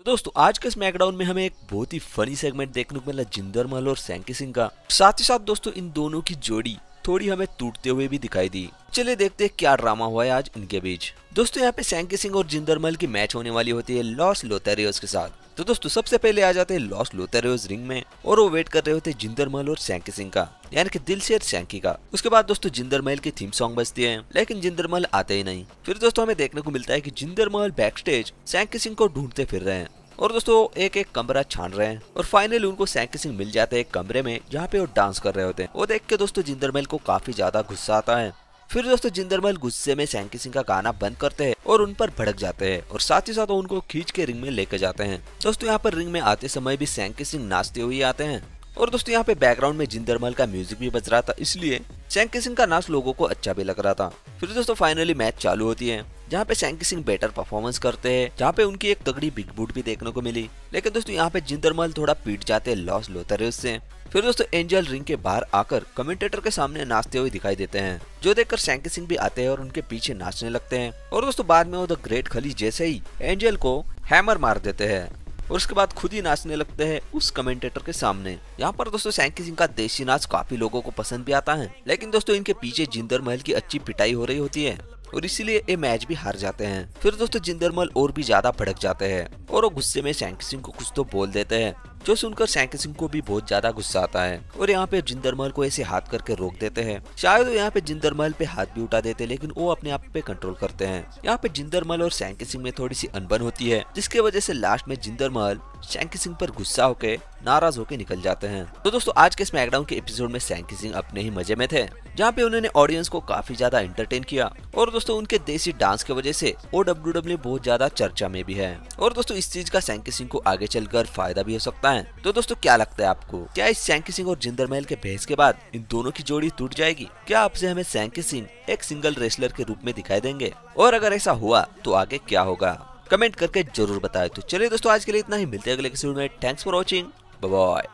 तो दोस्तों आज के स्मैकडाउन में हमें एक बहुत ही फनी सेगमेंट देखने को मिला जिंदर महल और सैंकी सिंह का साथ ही साथ दोस्तों इन दोनों की जोड़ी थोड़ी हमें टूटते हुए भी दिखाई दी चलिए देखते हैं क्या ड्रामा हुआ है आज इनके बीच दोस्तों यहाँ पे सैंकी सिंह और जिंदरमल की मैच होने वाली होती है लॉस लोथेरियोज के साथ तो दोस्तों सबसे पहले आ जाते हैं लॉस लोतेरियोज रिंग में और वो वेट कर रहे होते हैं जिंदरमल और सैंकी सिंह का यानी कि दिल से सैंकी का उसके बाद दोस्तों जिंदरमल की थीम सॉन्ग बजती है लेकिन जिंदरमल आते ही नहीं फिर दोस्तों हमें देखने को मिलता है की जिंदरमल बैक स्टेज सैंकी सिंह को ढूंढते फिर रहे हैं और दोस्तों एक एक कमरा छान रहे हैं और फाइनली उनको सैंकी सिंह मिल जाते हैं एक कमरे में जहाँ पे वो डांस कर रहे होते हैं वो देख के दोस्तों जिंदरमल को काफी ज्यादा गुस्सा आता है फिर दोस्तों जिंदरमल गुस्से में सैंकी सिंह का गाना बंद करते हैं और उन पर भड़क जाते हैं और साथ ही साथ उनको खींच के रिंग में लेके जाते हैं दोस्तों यहाँ पर रिंग में आते समय भी सैंकी सिंह नाचते हुए आते हैं और दोस्तों यहाँ पे बैकग्राउंड में जिंदरमल का म्यूजिक भी बज रहा था इसलिए सैंकी सिंह का नाच लोगों को अच्छा भी लग रहा था फिर दोस्तों फाइनली मैच चालू होती है जहाँ पे सैंकी सिंह बेटर परफॉर्मेंस करते हैं जहाँ पे उनकी एक तगड़ी बिग बूट भी देखने को मिली लेकिन दोस्तों यहाँ पे जिंदरमल थोड़ा पीट जाते हैं लॉस लोते रहे उससे फिर दोस्तों एंजल रिंग के बाहर आकर कमेंटेटर के सामने नाचते हुए दिखाई देते हैं जो देखकर सैंकी सिंह भी आते हैं और उनके पीछे नाचने लगते हैं और दोस्तों बाद में वो द ग्रेट खली जैसे ही एंजल को हैमर मार देते हैं और उसके बाद खुद ही नाचने लगते हैं उस कमेंटेटर के सामने यहाँ पर दोस्तों सैंकी सिंह का देसी नाच काफी लोगों को पसंद भी आता है लेकिन दोस्तों इनके पीछे जिंदर महल की अच्छी पिटाई हो रही होती है और इसीलिए ये मैच भी हार जाते हैं फिर दोस्तों जिंदरमल और भी ज्यादा भड़क जाते हैं और वो गुस्से में शैंक सिंह को कुछ तो बोल देते हैं जो सुनकर सैंकी सिंह को भी बहुत ज्यादा गुस्सा आता है और यहाँ पे जिंदरमल को ऐसे हाथ करके रोक देते हैं शायद वो यहाँ पे जिंदरमल पे हाथ भी उठा देते हैं लेकिन वो अपने आप पे कंट्रोल करते हैं यहाँ पे जिंदरमल और शैंक सिंह में थोड़ी सी अनबन होती है जिसके वजह से लास्ट में जिंदरमल सैंकी सिंह पर गुस्सा होकर नाराज होकर निकल जाते हैं तो दोस्तों आज के स्मैकडाउन के एपिसोड में सैंकी सिंह अपने ही मजे में थे जहाँ पे उन्होंने ऑडियंस को काफी ज्यादा एंटरटेन किया और दोस्तों उनके देसी डांस की वजह से ओ डब्ल्यू बहुत ज्यादा चर्चा में भी है और दोस्तों इस चीज का सैंकी सिंह को आगे चलकर फायदा भी हो सकता है तो दोस्तों क्या लगता है आपको क्या इस सैंकी सिंह और जिंदर महल के बहस के बाद इन दोनों की जोड़ी टूट जाएगी क्या आपसे हमें सैंकी सिंह एक सिंगल रेसलर के रूप में दिखाई देंगे और अगर ऐसा हुआ तो आगे क्या होगा कमेंट करके जरूर बताए तो चलिए दोस्तों आज के लिए इतना ही मिलते हैं अगले किसी में थैंक्स फॉर वॉचिंग बाय